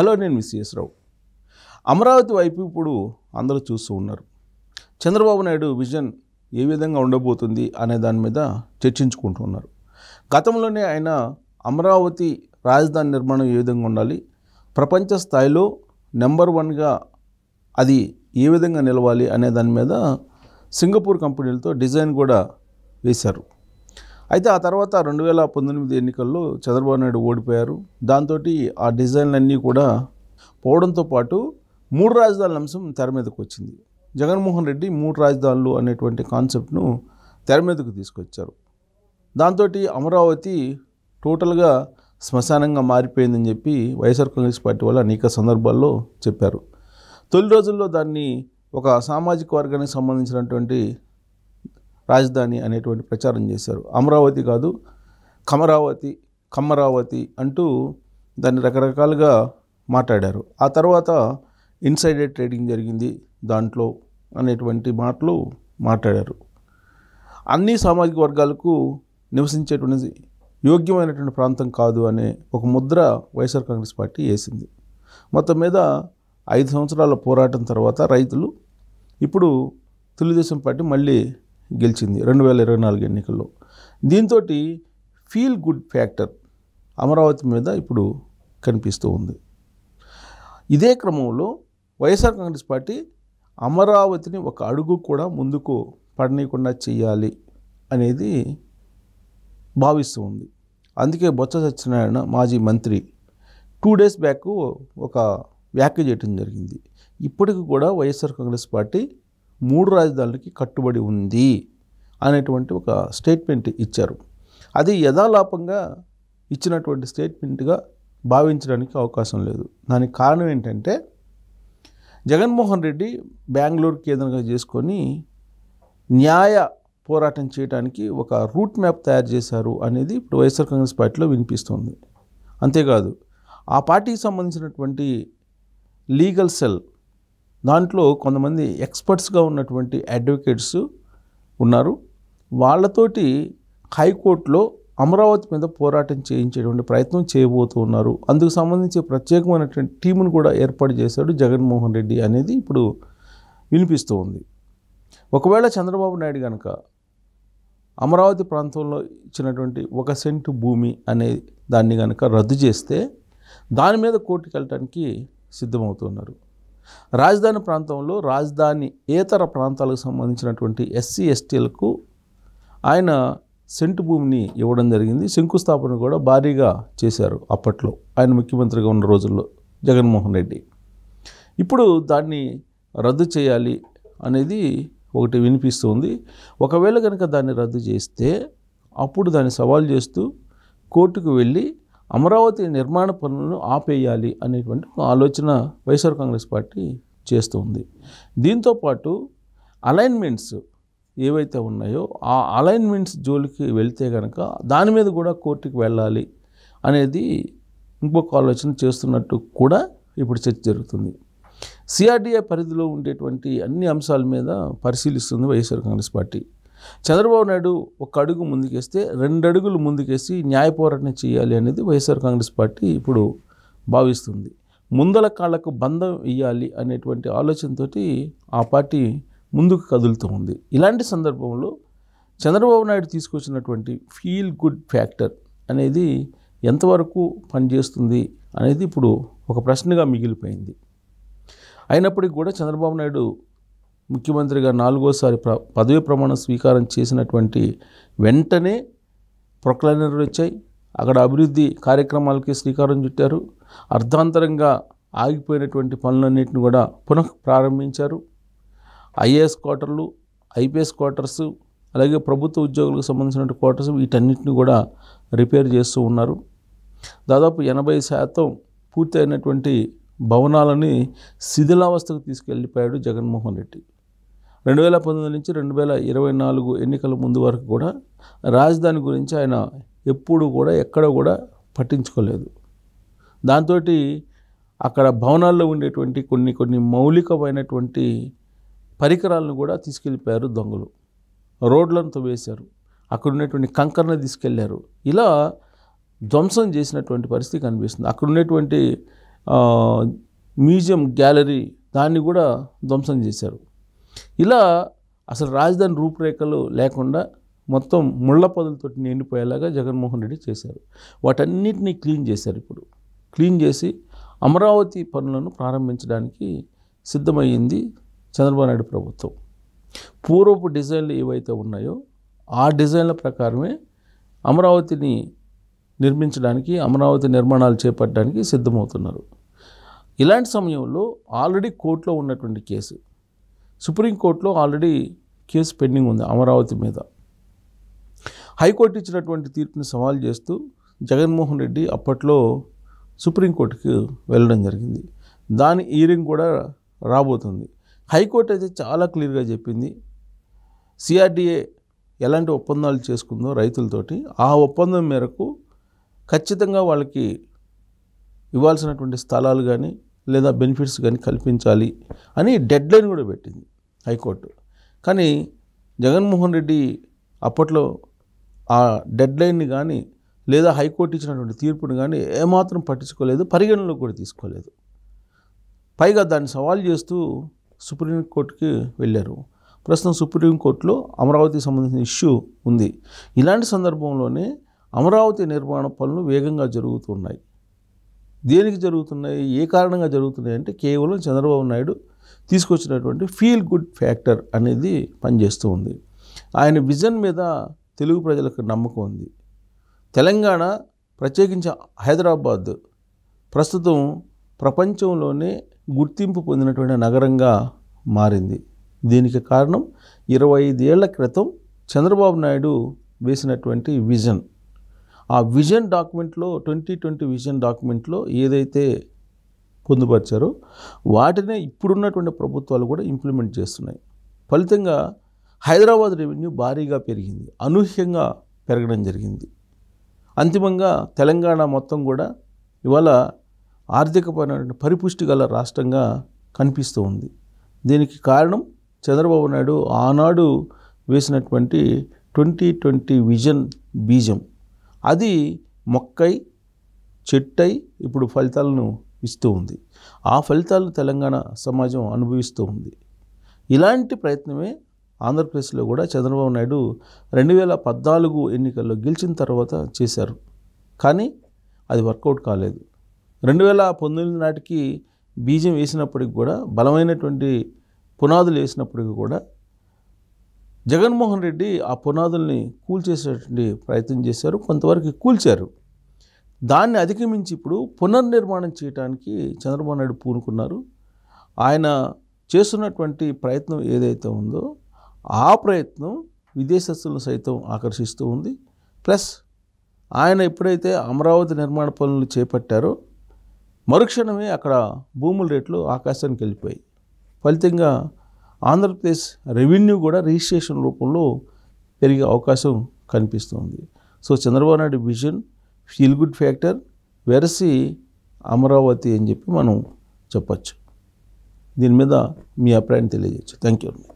hello నేను miss రావు అమరావతి వైపు ఇప్పుడు అందరూ చూస్తూ ఉన్నారు చంద్రబాబు నాయుడు విజన్ ఏ విధంగా ఉండబోతుంది అనే దాని మీద చర్చించుకుంటున్నారు గతంలోనే ఆయన అమరావతి రాజధాని నిర్మాణం ఏ విధంగా ఉండాలి ప్రపంచ స్థాయిలో నెంబర్ వన్గా అది ఏ విధంగా నిలవాలి అనే దాని మీద సింగపూర్ కంపెనీలతో డిజైన్ కూడా వేశారు అయితే ఆ తర్వాత రెండు వేల పంతొమ్మిది ఎన్నికల్లో చంద్రబాబు నాయుడు ఓడిపోయారు దాంతో ఆ డిజైన్లన్నీ కూడా పోవడంతో పాటు మూడు రాజధానుల అంశం తెర మీదకు వచ్చింది జగన్మోహన్ రెడ్డి మూడు రాజధానులు అనేటువంటి కాన్సెప్ట్ను తెర మీదకు తీసుకొచ్చారు దాంతో అమరావతి టోటల్గా శ్మశానంగా మారిపోయిందని చెప్పి వైఎస్ఆర్ కాంగ్రెస్ పార్టీ వాళ్ళు అనేక సందర్భాల్లో చెప్పారు తొలి రోజుల్లో దాన్ని ఒక సామాజిక వర్గానికి సంబంధించినటువంటి రాజధాని అనేటువంటి ప్రచారం చేశారు అమరావతి కాదు కమరావతి కమ్మరావతి అంటూ దాన్ని రకరకాలుగా మాట్లాడారు ఆ తర్వాత ఇన్సైడెడ్ ట్రేడింగ్ జరిగింది దాంట్లో అనేటువంటి మాటలు మాట్లాడారు అన్ని సామాజిక వర్గాలకు నివసించేటువంటి యోగ్యమైనటువంటి ప్రాంతం కాదు అనే ఒక ముద్ర వైఎస్ఆర్ కాంగ్రెస్ పార్టీ వేసింది మొత్తం మీద ఐదు సంవత్సరాల పోరాటం తర్వాత రైతులు ఇప్పుడు తెలుగుదేశం పార్టీ మళ్ళీ గెలిచింది రెండు వేల ఇరవై నాలుగు ఎన్నికల్లో దీంతో ఫీల్ గుడ్ ఫ్యాక్టర్ అమరావతి మీద ఇప్పుడు కనిపిస్తూ ఉంది ఇదే క్రమంలో వైఎస్ఆర్ కాంగ్రెస్ పార్టీ అమరావతిని ఒక అడుగు కూడా ముందుకు పడనీయకుండా చేయాలి అనేది భావిస్తూ ఉంది అందుకే బొత్స సత్యనారాయణ మాజీ మంత్రి టూ డేస్ బ్యాక్ ఒక వ్యాఖ్య చేయటం జరిగింది ఇప్పటికి కూడా వైఎస్ఆర్ కాంగ్రెస్ పార్టీ మూడు రాజధానులకి కట్టుబడి ఉంది అనేటువంటి ఒక స్టేట్మెంట్ ఇచ్చారు అది యథాలాపంగా ఇచ్చినటువంటి స్టేట్మెంట్గా భావించడానికి అవకాశం లేదు దానికి కారణం ఏంటంటే జగన్మోహన్ రెడ్డి బెంగళూరు కేంద్రంగా చేసుకొని న్యాయ పోరాటం చేయడానికి ఒక రూట్ మ్యాప్ తయారు చేశారు అనేది ఇప్పుడు వైఎస్ఆర్ కాంగ్రెస్ పార్టీలో వినిపిస్తుంది అంతేకాదు ఆ పార్టీకి సంబంధించినటువంటి లీగల్ సెల్ దాంట్లో కొంతమంది ఎక్స్పర్ట్స్గా ఉన్నటువంటి అడ్వకేట్స్ ఉన్నారు వాళ్ళతోటి హైకోర్టులో అమరావతి మీద పోరాటం చేయించేటువంటి ప్రయత్నం చేయబోతూ ఉన్నారు అందుకు సంబంధించి ప్రత్యేకమైనటువంటి టీమును కూడా ఏర్పాటు చేశాడు జగన్మోహన్ రెడ్డి అనేది ఇప్పుడు వినిపిస్తూ ఉంది ఒకవేళ చంద్రబాబు నాయుడు కనుక అమరావతి ప్రాంతంలో ఇచ్చినటువంటి ఒక సెంటు భూమి అనే దాన్ని కనుక రద్దు చేస్తే దాని మీద కోర్టుకు వెళ్ళటానికి సిద్ధమవుతున్నారు రాజధాని ప్రాంతంలో రాజధాని ఏతర ప్రాంతాలకు సంబంధించినటువంటి ఎస్సీ ఎస్టీలకు ఆయన సెంటు భూమిని ఇవ్వడం జరిగింది శంకుస్థాపన కూడా భారీగా చేశారు అప్పట్లో ఆయన ముఖ్యమంత్రిగా ఉన్న రోజుల్లో జగన్మోహన్ రెడ్డి ఇప్పుడు దాన్ని రద్దు చేయాలి అనేది ఒకటి వినిపిస్తుంది ఒకవేళ కనుక దాన్ని రద్దు చేస్తే అప్పుడు దాన్ని సవాల్ చేస్తూ కోర్టుకు వెళ్ళి అమరావతి నిర్మాణ పనులను ఆపేయాలి అనేటువంటి ఆలోచన వైఎస్ఆర్ కాంగ్రెస్ పార్టీ చేస్తుంది దీంతోపాటు అలైన్మెంట్స్ ఏవైతే ఉన్నాయో ఆ అలైన్మెంట్స్ జోలికి వెళ్తే కనుక దాని మీద కూడా కోర్టుకి వెళ్ళాలి అనేది ఇంకొక ఆలోచన చేస్తున్నట్టు కూడా ఇప్పుడు చర్చ జరుగుతుంది సిఆర్డీఏ పరిధిలో ఉండేటువంటి అన్ని అంశాల మీద పరిశీలిస్తుంది వైఎస్ఆర్ కాంగ్రెస్ పార్టీ చంద్రబాబు నాయుడు ఒక అడుగు ముందుకేస్తే రెండు అడుగులు ముందుకేసి న్యాయ పోరాటం చేయాలి అనేది వైఎస్ఆర్ కాంగ్రెస్ పార్టీ ఇప్పుడు భావిస్తుంది ముందల కాళ్లకు బంధం ఇవ్వాలి అనేటువంటి ఆలోచనతో ఆ పార్టీ ముందుకు కదులుతూ ఉంది ఇలాంటి సందర్భంలో చంద్రబాబు నాయుడు తీసుకొచ్చినటువంటి ఫీల్ గుడ్ ఫ్యాక్టర్ అనేది ఎంతవరకు పనిచేస్తుంది అనేది ఇప్పుడు ఒక ప్రశ్నగా మిగిలిపోయింది అయినప్పటికీ కూడా చంద్రబాబు నాయుడు ముఖ్యమంత్రిగా నాలుగోసారి ప్ర పదవి ప్రమాణం స్వీకారం చేసినటువంటి వెంటనే ప్రొక్లైనర్లు వచ్చాయి అక్కడ అభివృద్ధి కార్యక్రమాలకి శ్రీకారం చుట్టారు అర్ధాంతరంగా ఆగిపోయినటువంటి పనులన్నింటిని కూడా పునః ప్రారంభించారు ఐఏఎస్ క్వార్టర్లు ఐపీఎస్ క్వార్టర్స్ అలాగే ప్రభుత్వ ఉద్యోగులకు సంబంధించిన క్వార్టర్స్ వీటన్నింటిని కూడా రిపేర్ చేస్తూ ఉన్నారు దాదాపు ఎనభై శాతం పూర్తి అయినటువంటి భవనాలని శిథిలావస్థకు తీసుకెళ్ళిపోయాడు జగన్మోహన్ రెడ్డి రెండు వేల పంతొమ్మిది నుంచి రెండు వేల ఇరవై నాలుగు ఎన్నికల ముందు వరకు కూడా రాజధాని గురించి ఆయన ఎప్పుడు కూడా ఎక్కడ కూడా పట్టించుకోలేదు దాంతో అక్కడ భవనాల్లో ఉండేటువంటి కొన్ని కొన్ని మౌలికమైనటువంటి పరికరాలను కూడా తీసుకెళ్ళిపోయారు దొంగలు రోడ్లంతా వేశారు అక్కడ ఉన్నటువంటి కంకర్ను తీసుకెళ్లారు ఇలా ధ్వంసం చేసినటువంటి పరిస్థితి కనిపిస్తుంది అక్కడ ఉన్నటువంటి మ్యూజియం గ్యాలరీ దాన్ని కూడా ధ్వంసం చేశారు ఇలా అసలు రాజధాని రూపురేఖలు లేకుండా మొత్తం ముళ్ళ పదులతో నిండిపోయేలాగా జగన్మోహన్ రెడ్డి చేశారు వాటన్నిటినీ క్లీన్ చేశారు ఇప్పుడు క్లీన్ చేసి అమరావతి పనులను ప్రారంభించడానికి సిద్ధమైంది చంద్రబాబు నాయుడు ప్రభుత్వం పూర్వపు డిజైన్లు ఏవైతే ఉన్నాయో ఆ డిజైన్ల ప్రకారమే అమరావతిని నిర్మించడానికి అమరావతి నిర్మాణాలు చేపట్టడానికి సిద్ధమవుతున్నారు ఇలాంటి సమయంలో ఆల్రెడీ కోర్టులో ఉన్నటువంటి కేసు సుప్రీంకోర్టులో ఆల్రెడీ కేసు పెండింగ్ ఉంది అమరావతి మీద హైకోర్టు ఇచ్చినటువంటి తీర్పుని సవాల్ చేస్తూ జగన్మోహన్ రెడ్డి అప్పట్లో సుప్రీంకోర్టుకు వెళ్ళడం జరిగింది దాని ఈరింగ్ కూడా రాబోతుంది హైకోర్టు అయితే చాలా క్లియర్గా చెప్పింది సిఆర్డిఏ ఎలాంటి ఒప్పందాలు చేసుకుందో రైతులతోటి ఆ ఒప్పందం మేరకు ఖచ్చితంగా వాళ్ళకి ఇవ్వాల్సినటువంటి స్థలాలు కానీ లేదా బెనిఫిట్స్ కానీ కల్పించాలి అని డెడ్ లైన్ కూడా పెట్టింది హైకోర్టు కానీ జగన్మోహన్ రెడ్డి అప్పట్లో ఆ డెడ్ లైన్ని కానీ లేదా హైకోర్టు ఇచ్చినటువంటి తీర్పును కానీ ఏమాత్రం పట్టించుకోలేదు పరిగణనలో కూడా తీసుకోలేదు పైగా దాన్ని సవాల్ చేస్తూ సుప్రీంకోర్టుకి వెళ్ళారు ప్రస్తుతం సుప్రీంకోర్టులో అమరావతికి సంబంధించిన ఇష్యూ ఉంది ఇలాంటి సందర్భంలోనే అమరావతి నిర్మాణ పనులు వేగంగా జరుగుతున్నాయి దేనికి జరుగుతున్నాయి ఏ కారణంగా జరుగుతున్నాయి అంటే కేవలం చంద్రబాబు నాయుడు తీసుకొచ్చినటువంటి ఫీల్ గుడ్ ఫ్యాక్టర్ అనేది పనిచేస్తూ ఉంది ఆయన విజన్ మీద తెలుగు ప్రజలకు నమ్మకం ఉంది తెలంగాణ ప్రత్యేకించి హైదరాబాద్ ప్రస్తుతం ప్రపంచంలోనే గుర్తింపు పొందినటువంటి నగరంగా మారింది దీనికి కారణం ఇరవై ఐదేళ్ల క్రితం చంద్రబాబు నాయుడు వేసినటువంటి విజన్ ఆ విజన్ డాక్యుమెంట్లో ట్వంటీ ట్వంటీ విజన్ డాక్యుమెంట్లో ఏదైతే పొందుపరిచారో వాటినే ఇప్పుడున్నటువంటి ప్రభుత్వాలు కూడా ఇంప్లిమెంట్ చేస్తున్నాయి ఫలితంగా హైదరాబాద్ రెవెన్యూ భారీగా పెరిగింది అనూహ్యంగా పెరగడం జరిగింది అంతిమంగా తెలంగాణ మొత్తం కూడా ఇవాళ ఆర్థికపరమైన పరిపుష్టి గల రాష్ట్రంగా కనిపిస్తూ ఉంది దీనికి కారణం చంద్రబాబు నాయుడు ఆనాడు వేసినటువంటి ట్వంటీ ట్వంటీ విజన్ బీజం అది మొక్కై చెట్టై ఇప్పుడు ఫలితాలను ఇస్తూ ఉంది ఆ ఫలితాలు తెలంగాణ సమాజం అనుభవిస్తూ ఉంది ఇలాంటి ప్రయత్నమే ఆంధ్రప్రదేశ్లో కూడా చంద్రబాబు నాయుడు రెండు వేల పద్నాలుగు ఎన్నికల్లో గెలిచిన తర్వాత చేశారు కానీ అది వర్కౌట్ కాలేదు రెండు వేల పంతొమ్మిది నాటికి బీజం వేసినప్పటికి కూడా బలమైనటువంటి పునాదులు వేసినప్పటికీ కూడా జగన్మోహన్ రెడ్డి ఆ పునాదుల్ని కూల్చేసేటువంటి ప్రయత్నం చేశారు కొంతవరకు కూల్చారు దాన్ని అధిగమించి ఇప్పుడు పునర్నిర్మాణం చేయడానికి చంద్రబాబు నాయుడు పూనుకున్నారు ఆయన చేస్తున్నటువంటి ప్రయత్నం ఏదైతే ఉందో ఆ ప్రయత్నం విదేశస్తులను సైతం ఆకర్షిస్తూ ఉంది ప్లస్ ఆయన ఎప్పుడైతే అమరావతి నిర్మాణ పనులు చేపట్టారో మరుక్షణమే అక్కడ భూముల రేట్లు ఆకాశానికి వెళ్ళిపోయాయి ఫలితంగా ఆంధ్రప్రదేశ్ రెవెన్యూ కూడా రిజిస్ట్రేషన్ రూపంలో పెరిగే అవకాశం కనిపిస్తుంది so Chandrababu Naidu vision feel good factor వెరసి అమరావతి అని చెప్పి మనం చెప్పచ్చు దీని మీద మీ అభిప్రాయం తెలియజేయచ్చు థ్యాంక్ యూ వెరీ మచ్